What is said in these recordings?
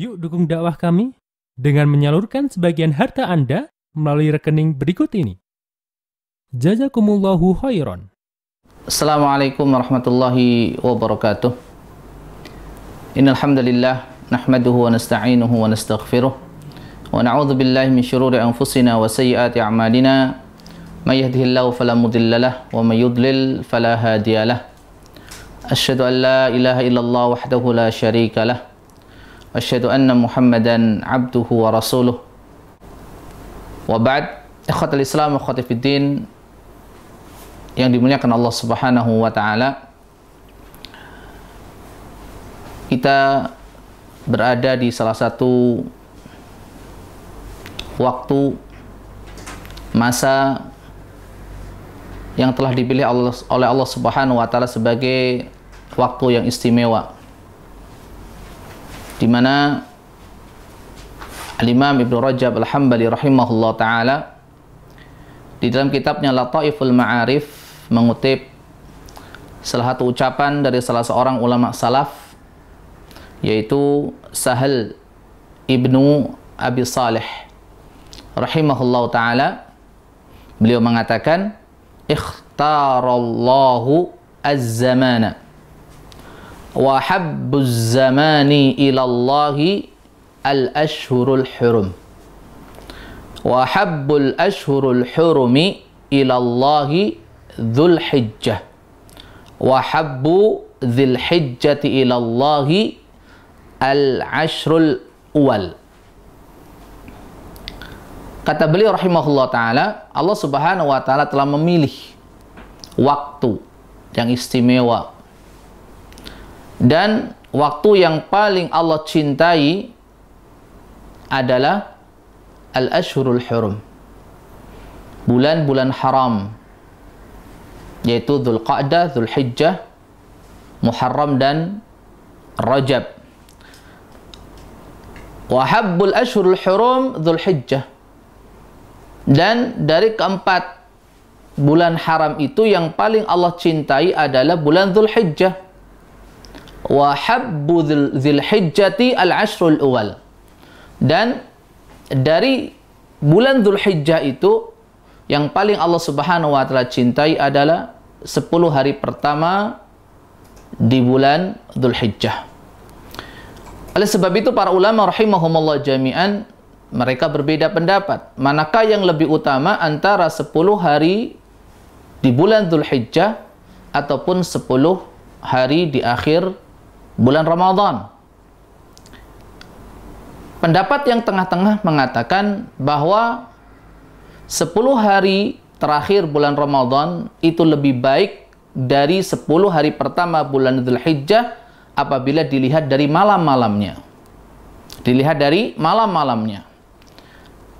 Yuk dukung dakwah kami dengan menyalurkan sebagian harta Anda melalui rekening berikut ini. Jazakumullahu khairan. Assalamualaikum warahmatullahi wabarakatuh. Innal hamdalillah nahmaduhu wa nasta'inuhu wa nastaghfiruh wa na'udzu billahi min syururi anfusina wa sayyiati a'malina. May yahdihillahu fala mudilla wa may yudlil fala hadiya Asyhadu an la ilaha illallah wahdahu la syarika lah. واشهد ان محمدا عبده ورسوله وبعد اخوه الاسلام واخواتي في الدين yang dimuliakan Allah Subhanahu wa taala kita berada di salah satu waktu masa yang telah dipilih oleh Allah Subhanahu wa taala sebagai waktu yang istimewa di mana Al-Imam Ibnu Rajab Al-Hambali rahimahullah taala di dalam kitabnya Lataiful Ma'arif mengutip salah satu ucapan dari salah seorang ulama salaf yaitu Sahal Ibnu Abi Salih rahimahullah taala beliau mengatakan ikhtarallahu az-zamana وحب الزمان إلى الله الأشهر الحرم وحب الأشهر الحرم إلى الله ذو الحجة وحب ذي الحجة إلى الله العشر الأول Kata beliau rahimahullah ta'ala, Allah subhanahu wa ta'ala telah memilih waktu yang istimewa Dan waktu yang paling Allah cintai adalah al-ashhurul hurum. Bulan-bulan haram. Yaitu Dzulqa'dah, Dzulhijjah, Muharram dan Rajab. Wahabbul ashurul hurum Dzulhijjah. Dan dari keempat bulan haram itu yang paling Allah cintai adalah bulan Dzulhijjah wa habbu dzulhijjati al-ashrul awal. Dan dari bulan Dzulhijjah itu yang paling Allah Subhanahu wa taala cintai adalah 10 hari pertama di bulan Dzulhijjah. Oleh sebab itu para ulama rahimahumullah jami'an mereka berbeda pendapat. Manakah yang lebih utama antara 10 hari di bulan zulhijjah ataupun 10 hari di akhir bulan Ramadan. Pendapat yang tengah-tengah mengatakan bahwa 10 hari terakhir bulan Ramadan itu lebih baik dari 10 hari pertama bulan Dhul Hijjah apabila dilihat dari malam-malamnya. Dilihat dari malam-malamnya.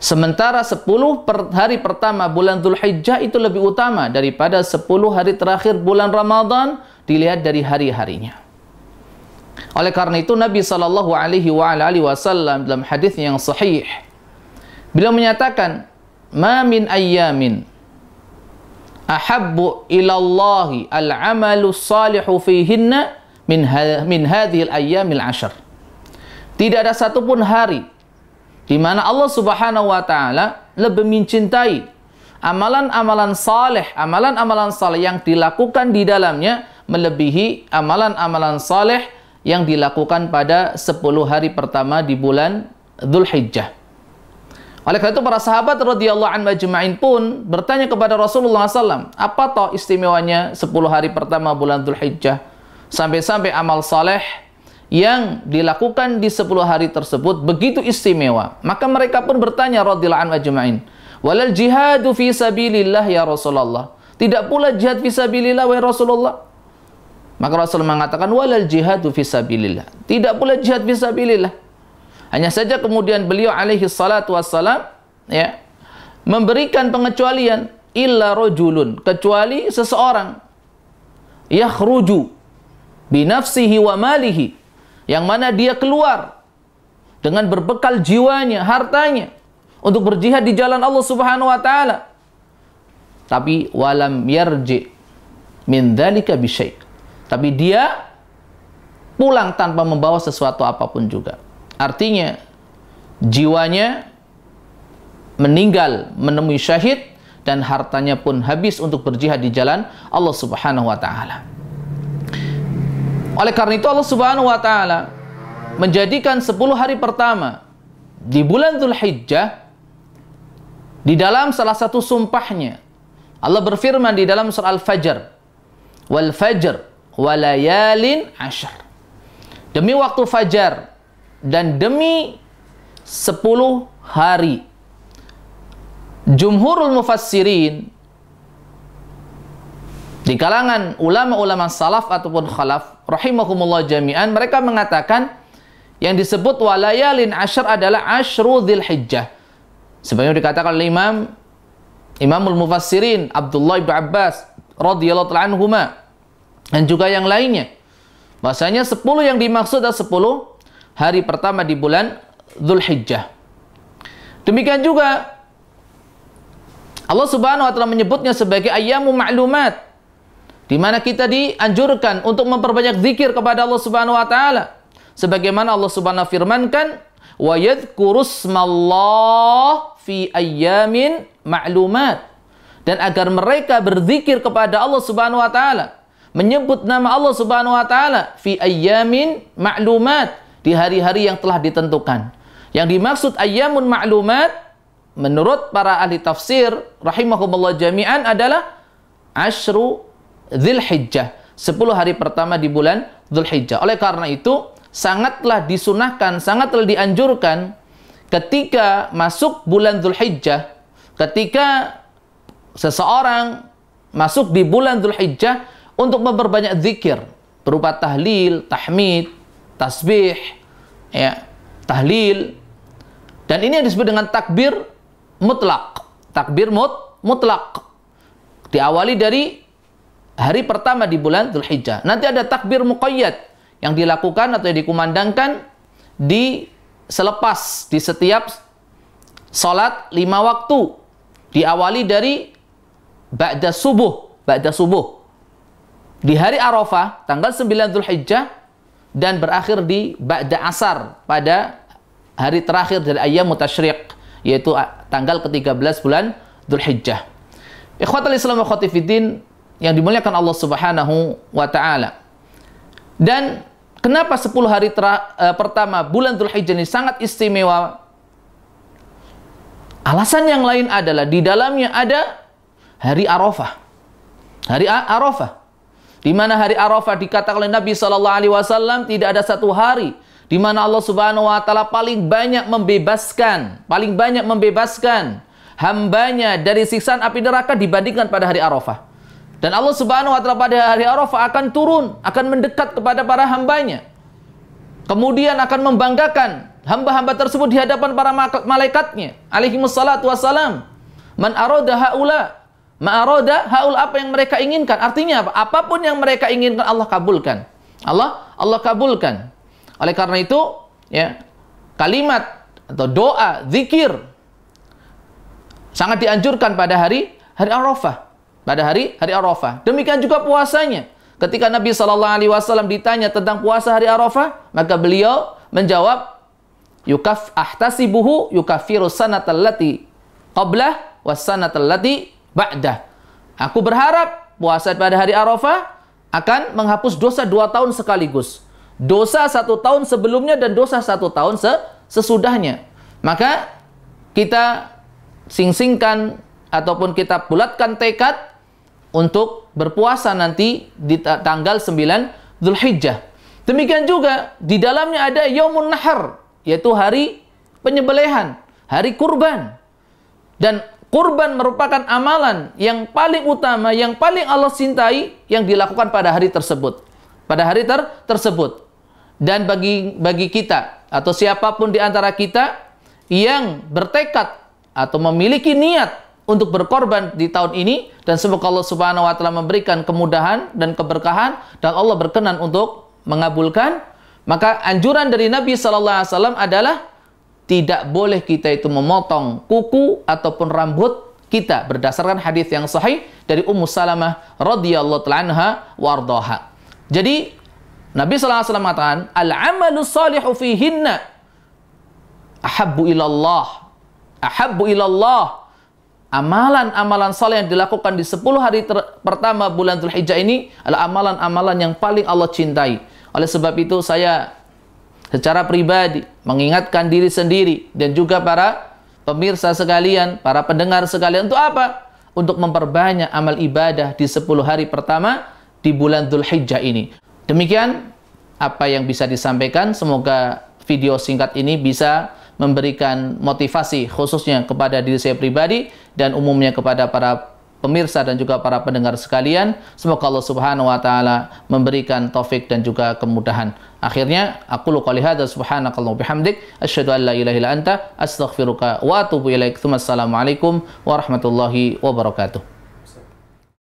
Sementara 10 per hari pertama bulan Dhul Hijjah itu lebih utama daripada 10 hari terakhir bulan Ramadan dilihat dari hari-harinya. Oleh karena itu Nabi Shallallahu Alaihi Wasallam dalam hadis yang sahih beliau menyatakan, "Mamin ayyamin ahabbu ilallahi al-amalu salihu fihinna min ha min hadhil ayyamil ashar." Tidak ada satupun hari di mana Allah Subhanahu wa taala lebih mencintai amalan-amalan saleh, amalan-amalan saleh yang dilakukan di dalamnya melebihi amalan-amalan saleh yang dilakukan pada 10 hari pertama di bulan Dzulhijjah. Oleh karena itu para sahabat radhiyallahu anhu majma'in pun bertanya kepada Rasulullah SAW, apa toh istimewanya 10 hari pertama bulan Dzulhijjah? Sampai-sampai amal saleh yang dilakukan di 10 hari tersebut begitu istimewa. Maka mereka pun bertanya radhiyallahu anhu majma'in, "Walal jihadu fi sabilillah ya Rasulullah?" Tidak pula jihad fi sabilillah wahai Rasulullah. Maka Rasul mengatakan walal jihadu fisabilillah. Tidak pula jihad fisabilillah. Hanya saja kemudian beliau alaihi salatu wassalam ya memberikan pengecualian illa rojulun kecuali seseorang yakhruju binafsihi wa malihi yang mana dia keluar dengan berbekal jiwanya, hartanya untuk berjihad di jalan Allah Subhanahu wa taala. Tapi walam yarji min dzalika bisyai' Tapi dia pulang tanpa membawa sesuatu apapun juga. Artinya, jiwanya meninggal menemui syahid dan hartanya pun habis untuk berjihad di jalan Allah Subhanahu wa taala. Oleh karena itu Allah Subhanahu wa taala menjadikan 10 hari pertama di bulan Zulhijjah di dalam salah satu sumpahnya Allah berfirman di dalam surah Al-Fajr wal fajr walayalin ashar. Demi waktu fajar dan demi sepuluh hari. Jumhurul mufassirin di kalangan ulama-ulama salaf ataupun khalaf rahimahumullah jami'an mereka mengatakan yang disebut walayalin ashar adalah ashru dzilhijjah. Sebenarnya dikatakan oleh Imam Imamul Mufassirin Abdullah bin Abbas radhiyallahu anhuma dan juga yang lainnya. Bahasanya 10 yang dimaksud adalah 10 hari pertama di bulan Zulhijjah. Demikian juga Allah Subhanahu wa taala menyebutnya sebagai ayyamu ma'lumat di mana kita dianjurkan untuk memperbanyak zikir kepada Allah Subhanahu wa taala sebagaimana Allah Subhanahu firmankan wa yadhkurusmallah fi ayyamin ma'lumat dan agar mereka berzikir kepada Allah Subhanahu wa taala menyebut nama Allah Subhanahu wa taala fi ayyamin ma'lumat di hari-hari yang telah ditentukan. Yang dimaksud ayyamun ma'lumat menurut para ahli tafsir rahimahumullah jami'an adalah asyru dzulhijjah, 10 hari pertama di bulan dzulhijjah. Oleh karena itu, sangatlah disunahkan, sangatlah dianjurkan ketika masuk bulan dzulhijjah, ketika seseorang masuk di bulan dzulhijjah untuk memperbanyak zikir berupa tahlil, tahmid, tasbih, ya, tahlil. Dan ini yang disebut dengan takbir mutlak. Takbir mut, mutlak. Diawali dari hari pertama di bulan Dzulhijjah. Nanti ada takbir muqayyad yang dilakukan atau yang dikumandangkan di selepas di setiap salat lima waktu diawali dari ba'da subuh ba'da subuh di hari Arafah tanggal 9 Zulhijjah dan berakhir di Ba'da Asar pada hari terakhir dari ayam mutasyriq yaitu tanggal ke-13 bulan Zulhijjah. Ikhwatul Islam wa khotifidin yang dimuliakan Allah Subhanahu wa taala. Dan kenapa 10 hari tera, e, pertama bulan Zulhijjah ini sangat istimewa? Alasan yang lain adalah di dalamnya ada hari Arafah. Hari Arafah di mana hari Arafah dikatakan oleh Nabi Shallallahu Alaihi Wasallam tidak ada satu hari di mana Allah Subhanahu Wa Taala paling banyak membebaskan, paling banyak membebaskan hambanya dari siksaan api neraka dibandingkan pada hari Arafah. Dan Allah Subhanahu Wa Taala pada hari Arafah akan turun, akan mendekat kepada para hambanya. Kemudian akan membanggakan hamba-hamba tersebut di hadapan para malaikatnya. Alaihimussalatu wassalam. Man aroda haula Ma'aroda haul apa yang mereka inginkan. Artinya apa? Apapun yang mereka inginkan Allah kabulkan. Allah Allah kabulkan. Oleh karena itu, ya, kalimat atau doa, zikir sangat dianjurkan pada hari hari Arafah. Pada hari hari Arafah. Demikian juga puasanya. Ketika Nabi Shallallahu alaihi wasallam ditanya tentang puasa hari Arafah, maka beliau menjawab yukaf ahtasibuhu yukafiru sanatal lati qablah wasanatallati ba'dah. Aku berharap puasa pada hari Arafah akan menghapus dosa dua tahun sekaligus. Dosa satu tahun sebelumnya dan dosa satu tahun sesudahnya. Maka kita singsingkan ataupun kita bulatkan tekad untuk berpuasa nanti di tanggal 9 Zulhijjah. Demikian juga di dalamnya ada Yaumun Nahar, yaitu hari penyebelehan, hari kurban. Dan Kurban merupakan amalan yang paling utama, yang paling Allah cintai yang dilakukan pada hari tersebut. Pada hari ter tersebut. Dan bagi bagi kita atau siapapun di antara kita yang bertekad atau memiliki niat untuk berkorban di tahun ini dan semoga Allah Subhanahu wa taala memberikan kemudahan dan keberkahan dan Allah berkenan untuk mengabulkan maka anjuran dari Nabi sallallahu alaihi wasallam adalah tidak boleh kita itu memotong kuku ataupun rambut kita berdasarkan hadis yang sahih dari Ummu Salamah radhiyallahu anha wardaha. Jadi Nabi SAW alaihi wasallam mengatakan al-amalu salihu fihinna ahabbu ilallah ahabbu ilallah amalan-amalan saleh yang dilakukan di 10 hari pertama bulan Zulhijjah ini adalah amalan-amalan yang paling Allah cintai. Oleh sebab itu saya secara pribadi, mengingatkan diri sendiri dan juga para pemirsa sekalian, para pendengar sekalian untuk apa? Untuk memperbanyak amal ibadah di 10 hari pertama di bulan hijjah ini. Demikian apa yang bisa disampaikan, semoga video singkat ini bisa memberikan motivasi khususnya kepada diri saya pribadi dan umumnya kepada para pemirsa dan juga para pendengar sekalian. Semoga Allah Subhanahu wa taala memberikan taufik dan juga kemudahan. Akhirnya aku lu qouli hadza subhanakallahu bihamdik asyhadu an la ilaha illa anta astaghfiruka wa atubu ilaik. Assalamualaikum warahmatullahi wabarakatuh.